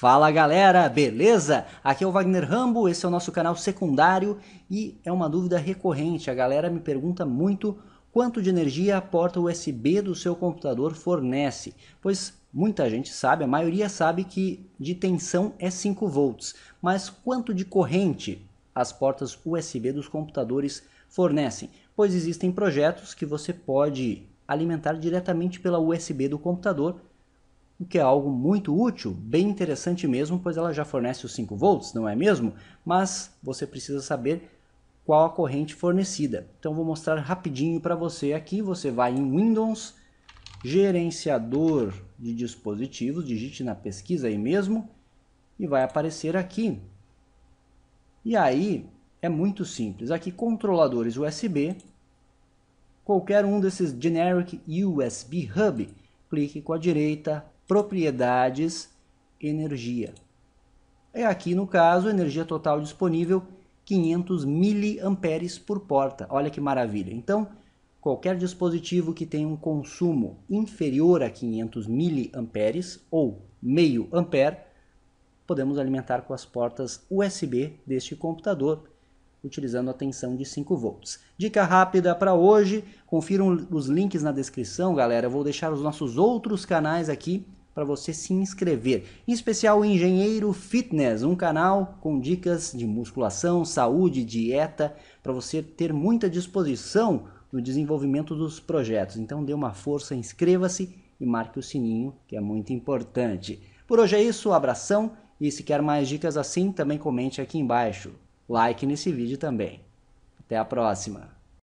Fala galera, beleza? Aqui é o Wagner Rambo, esse é o nosso canal secundário e é uma dúvida recorrente. A galera me pergunta muito quanto de energia a porta USB do seu computador fornece, pois muita gente sabe, a maioria sabe que de tensão é 5 volts, mas quanto de corrente as portas USB dos computadores fornecem? Pois existem projetos que você pode alimentar diretamente pela USB do computador o que é algo muito útil, bem interessante mesmo, pois ela já fornece os 5 volts, não é mesmo? Mas você precisa saber qual a corrente fornecida. Então vou mostrar rapidinho para você aqui, você vai em Windows, gerenciador de dispositivos, digite na pesquisa aí mesmo, e vai aparecer aqui. E aí é muito simples, aqui controladores USB, qualquer um desses generic USB hub, clique com a direita, propriedades energia. É aqui no caso, energia total disponível 500 miliamperes por porta. Olha que maravilha. Então, qualquer dispositivo que tenha um consumo inferior a 500 miliamperes ou meio ampere, podemos alimentar com as portas USB deste computador, utilizando a tensão de 5 volts. Dica rápida para hoje, confiram os links na descrição, galera. Eu vou deixar os nossos outros canais aqui para você se inscrever. Em especial o Engenheiro Fitness, um canal com dicas de musculação, saúde, dieta, para você ter muita disposição no desenvolvimento dos projetos. Então dê uma força, inscreva-se e marque o sininho, que é muito importante. Por hoje é isso, um abração e se quer mais dicas assim, também comente aqui embaixo. Like nesse vídeo também. Até a próxima!